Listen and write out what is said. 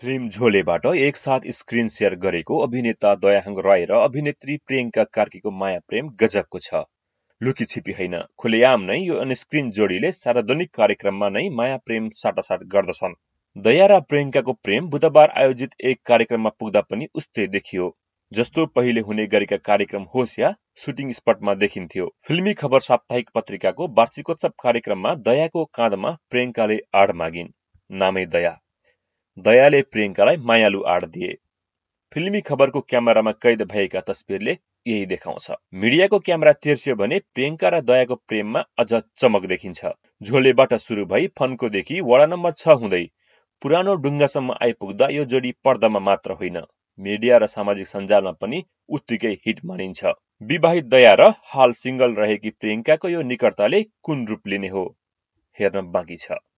film झोलेबाट एकसाथ screen share गरेको अभिनेता दयाहाङ राई र अभिनेत्री प्रियङ्का कार्कीको माया प्रेम गजबको छ लुकी छिपी होइन खुलेआम नै यो अनस्क्रिन जोडीले सार्वजनिक कार्यक्रममा नै माया प्रेम साटासाट गर्दछन् दया र प्रियङ्काको प्रेम बुधबार आयोजित एक कार्यक्रममा पुग्दा पनि उस्तै देखियो जस्तो पहिले हुने गरेका कार्यक्रम होस् या सुटिङ स्पटमा देखिन्थ्यो फिल्मी खबर साप्ताहिक पत्रिकाको वार्षिकोत्सव कार्यक्रममा दयाको काँधमा प्रियङ्काले आड मागिन् नामै दया दयाले प्रियङ्कालाई मायालु आड दिए फिल्मी खबरको क्यामेरामा कैद भएका तस्विरले यही देखाउँछ मिडियाको क्यामेरा तिर्स्यो भने प्रियङ्का र दयाको प्रेममा अझ चमक देखिन्छ झोलेबाट सुरु भई फन्कोदेखि वडा नम्बर छ हुँदै पुरानो डुङ्गासम्म आइपुग्दा यो जोडी पर्दामा मात्र होइन मिडिया र सामाजिक सञ्जालमा पनि उत्तिकै हिट मानिन्छ विवाहित दया र हाल सिङ्गल रहेकी प्रियङ्काको यो निकटताले कुन रूप लिने हो हेर्न बाँकी छ